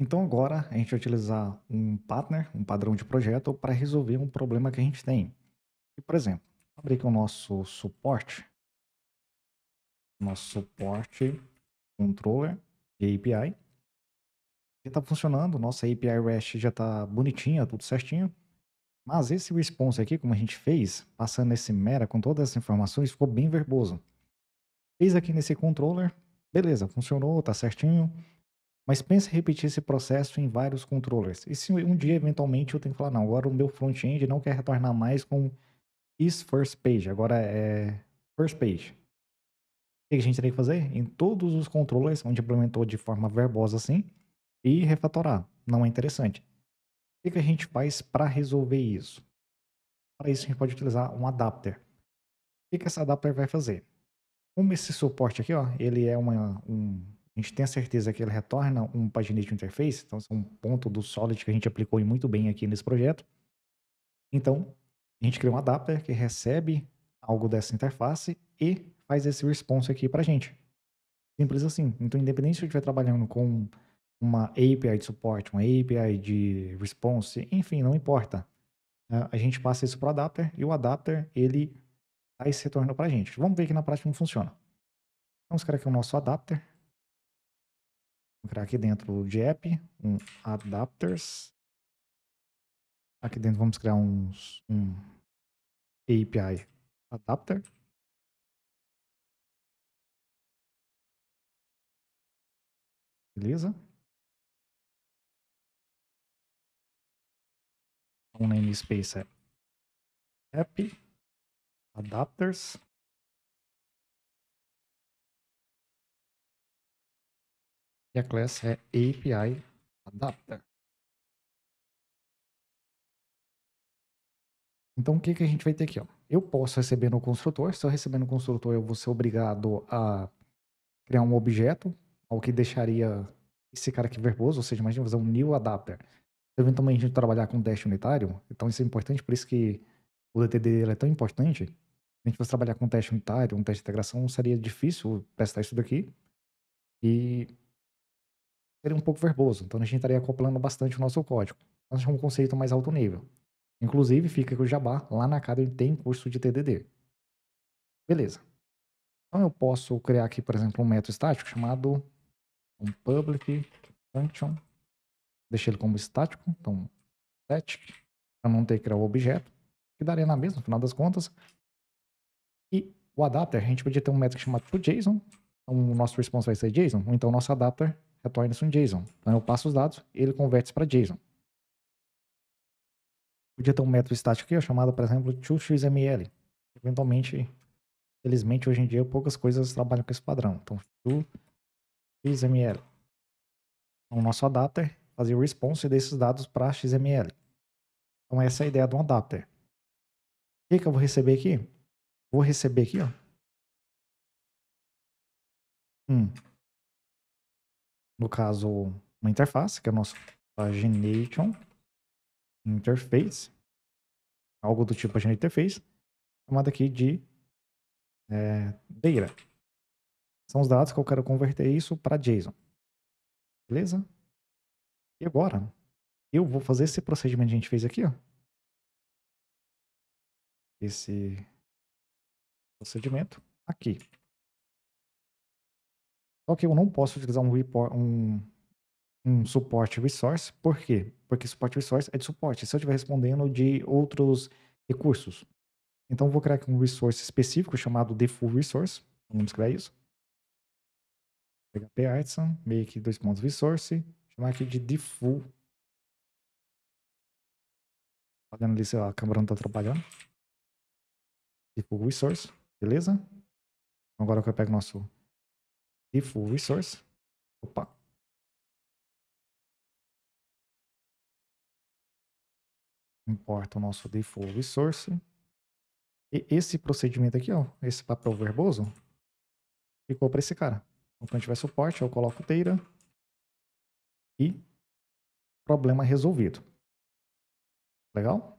Então agora a gente vai utilizar um partner, um padrão de projeto, para resolver um problema que a gente tem. E, por exemplo, abrir aqui o nosso suporte, nosso suporte controller de API. Já está funcionando, nossa API REST já está bonitinha, tudo certinho. Mas esse response aqui, como a gente fez, passando esse mera com todas as informações, ficou bem verboso. Fez aqui nesse controller, beleza, funcionou, tá certinho. Mas pense em repetir esse processo em vários controllers. E se um dia, eventualmente, eu tenho que falar, não, agora o meu front-end não quer retornar mais com is first page, agora é first page. O que a gente tem que fazer? Em todos os controllers, onde implementou de forma verbosa assim, e refatorar. Não é interessante. O que a gente faz para resolver isso? Para isso, a gente pode utilizar um adapter. O que esse adapter vai fazer? Como esse suporte aqui, ó, ele é uma, um a gente tem a certeza que ele retorna um paginate interface, então é um ponto do Solid que a gente aplicou muito bem aqui nesse projeto. Então, a gente cria um adapter que recebe algo dessa interface e faz esse response aqui para a gente. Simples assim. Então, independente se eu estiver trabalhando com uma API de suporte, uma API de response, enfim, não importa. É, a gente passa isso para o adapter e o adapter, ele dá esse retorno para a gente. Vamos ver que na prática não funciona. Vamos então, criar aqui é o nosso adapter criar aqui dentro de app, um adapters. Aqui dentro vamos criar uns, um API adapter. Beleza? Um então, namespace é app adapters. a class é API Adapter. Então, o que, que a gente vai ter aqui? Ó? Eu posso receber no construtor. Se eu receber no construtor, eu vou ser obrigado a criar um objeto, o que deixaria esse cara aqui verboso, ou seja, imagina fazer um new adapter. Eventualmente, a gente trabalhar com teste unitário, então isso é importante, por isso que o DTD é tão importante. Se a gente fosse trabalhar com teste unitário, um teste de integração, seria difícil testar isso daqui. E seria um pouco verboso, então a gente estaria acoplando bastante o nosso código. Nós achamos é um conceito mais alto nível. Inclusive, fica com o jabá, lá na Academy tem curso de TDD. Beleza. Então eu posso criar aqui, por exemplo, um método estático chamado um public function. Deixei ele como estático, então static, para não ter que criar o objeto, que daria na mesma, no final das contas. E o adapter, a gente podia ter um método chamado JSON, então o nosso response vai ser JSON, ou então o nosso adapter retorna isso em JSON. Então eu passo os dados, ele converte para JSON. Podia ter um método estático aqui, chamado, por exemplo, toXML. Eventualmente, felizmente, hoje em dia, poucas coisas trabalham com esse padrão. Então, toXML. Então, o nosso adapter fazia o response desses dados para XML. Então, essa é a ideia de um adapter. O que, é que eu vou receber aqui? Vou receber aqui, ó. Hum, no caso, uma interface, que é o nosso pagination interface, algo do tipo pagination interface, chamada aqui de é, data. São os dados que eu quero converter isso para JSON. Beleza? E agora, eu vou fazer esse procedimento que a gente fez aqui, ó. Esse procedimento aqui. Só que eu não posso utilizar um, report, um, um suporte resource, por quê? Porque suporte resource é de suporte, se eu estiver respondendo de outros recursos. Então, vou criar aqui um resource específico chamado default resource, vamos criar isso. PHP Artisan, make dois pontos resource, chamar aqui de default. Olhando ali se a câmera não está atrapalhando. Default resource, beleza? Então, agora eu pego nosso Default resource. Opa. Importa o nosso default resource. E esse procedimento aqui, ó, esse papel verboso, ficou para esse cara. Então, quando tiver suporte, eu coloco teira e problema resolvido. Legal?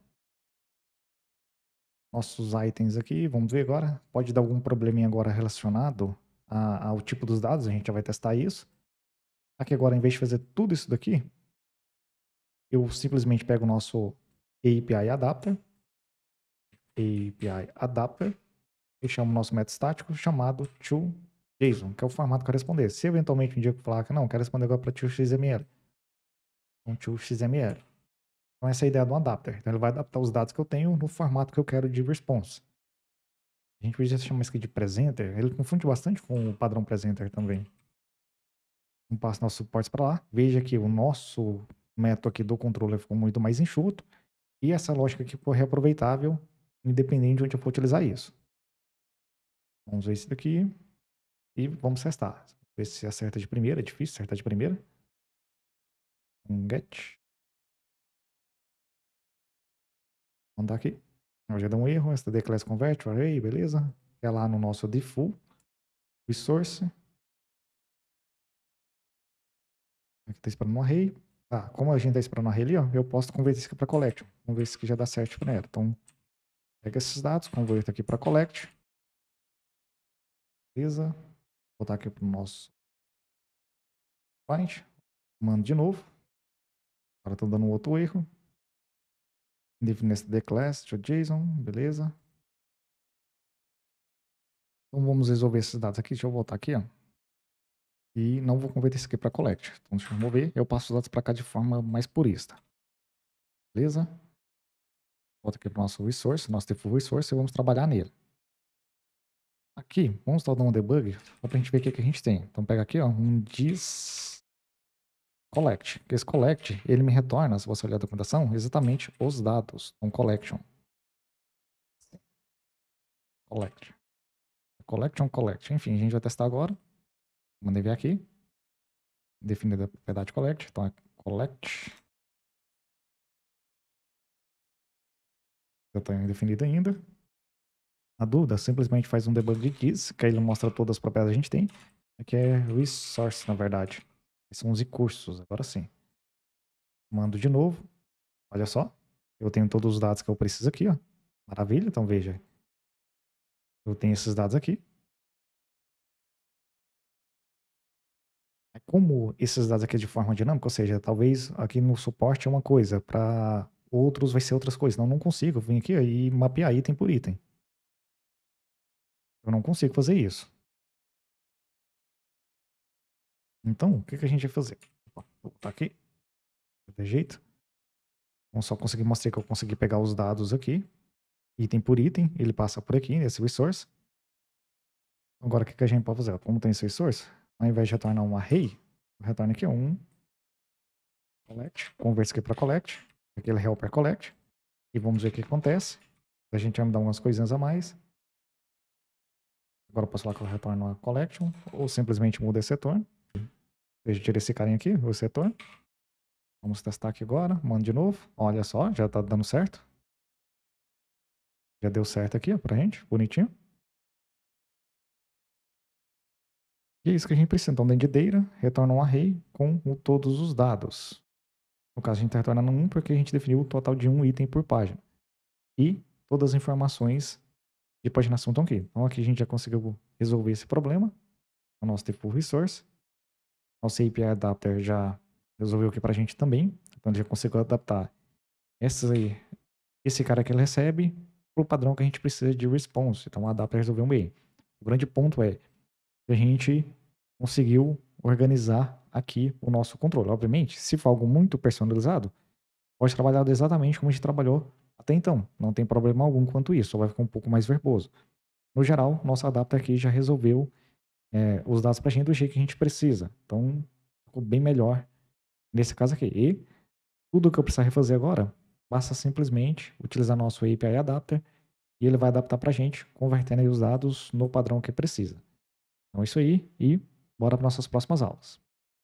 Nossos itens aqui, vamos ver agora. Pode dar algum probleminha agora relacionado a, ao tipo dos dados, a gente já vai testar isso. Aqui agora, em vez de fazer tudo isso daqui, eu simplesmente pego o nosso API adapter, API adapter, e chamo o nosso método estático chamado to JSON, que é o formato que responder. Se eventualmente um dia eu falar que não, quero responder agora para to XML, um então, to XML. Então essa é a ideia do adapter. Então ele vai adaptar os dados que eu tenho no formato que eu quero de response. A gente podia chamar isso aqui de presenter. Ele confunde bastante com o padrão presenter também. Vamos passar nossos suportes para lá. Veja que o nosso método aqui do controller ficou muito mais enxuto. E essa lógica aqui ficou reaproveitável, independente de onde eu for utilizar isso. Vamos ver isso daqui. E vamos testar. Ver se acerta de primeira. É difícil acertar de primeira. Um get. vamos dar aqui já deu um erro, std class convert array, beleza? É lá no nosso default, resource. Aqui está esperando um array. Tá, como a gente está esperando um array ali, ó, eu posso converter isso aqui para collect. Vamos ver se aqui já dá certo para ela. Então, pega esses dados, converto aqui para collect. Beleza. Vou botar aqui para o nosso client. Mando de novo. Agora está dando um outro erro. Live the class, to JSON, beleza. Então vamos resolver esses dados aqui. Deixa eu voltar aqui, ó. E não vou converter isso aqui para collect. Então deixa eu mover. Eu passo os dados para cá de forma mais purista. Beleza? Volto aqui para o nosso resource, nosso default resource, e vamos trabalhar nele. Aqui, vamos dar um debug, só para a gente ver o que, que a gente tem. Então pega aqui, ó, um dis collect. Esse collect, ele me retorna, se você olhar a documentação, exatamente os dados. Um collection. Collect. Collection, collect. Enfim, a gente vai testar agora. Mandei ver aqui. Definida a propriedade collect. Então é collect. Já tenho indefinido ainda. A dúvida, simplesmente faz um debug de keys, que aí ele mostra todas as propriedades que a gente tem. Aqui é resource, na verdade. São 11 cursos, agora sim. Mando de novo. Olha só. Eu tenho todos os dados que eu preciso aqui, ó. Maravilha, então veja. Eu tenho esses dados aqui. É como esses dados aqui de forma dinâmica, ou seja, talvez aqui no suporte é uma coisa, para outros vai ser outras coisas. Não, não consigo. vim aqui e mapear item por item. Eu não consigo fazer isso. Então, o que, que a gente vai fazer? Vou voltar aqui. De jeito. Vamos só conseguir mostrar que eu consegui pegar os dados aqui. Item por item, ele passa por aqui, nesse resource. Agora, o que, que a gente pode fazer? Como tem esse resource, ao invés de retornar um array, retorna aqui um collect, conversa aqui para collect, aquele helper collect, e vamos ver o que acontece. A gente vai me dar umas coisinhas a mais. Agora eu posso falar que eu retorno uma collection, ou simplesmente muda esse retorno. Deixa eu tirar esse carinha aqui, o setor. É Vamos testar aqui agora, manda de novo. Olha só, já tá dando certo. Já deu certo aqui ó, pra gente, bonitinho. E é isso que a gente precisa. Então, dentro de data, retorna um array com todos os dados. No caso, a gente está retornando 1 porque a gente definiu o total de um item por página. E todas as informações de paginação estão aqui. Então, aqui a gente já conseguiu resolver esse problema. O nosso tipo resource. Nosso API Adapter já resolveu aqui para a gente também. Então, já conseguiu adaptar essa, esse cara que ele recebe para o padrão que a gente precisa de response. Então, o adapter resolveu bem. O grande ponto é que a gente conseguiu organizar aqui o nosso controle. Obviamente, se for algo muito personalizado, pode trabalhar exatamente como a gente trabalhou até então. Não tem problema algum quanto isso, só vai ficar um pouco mais verboso. No geral, nosso adapter aqui já resolveu é, os dados para a gente do jeito que a gente precisa. Então, ficou bem melhor nesse caso aqui. E tudo que eu precisar refazer agora, basta simplesmente utilizar nosso API Adapter e ele vai adaptar para a gente, convertendo os dados no padrão que precisa. Então é isso aí e bora para nossas próximas aulas.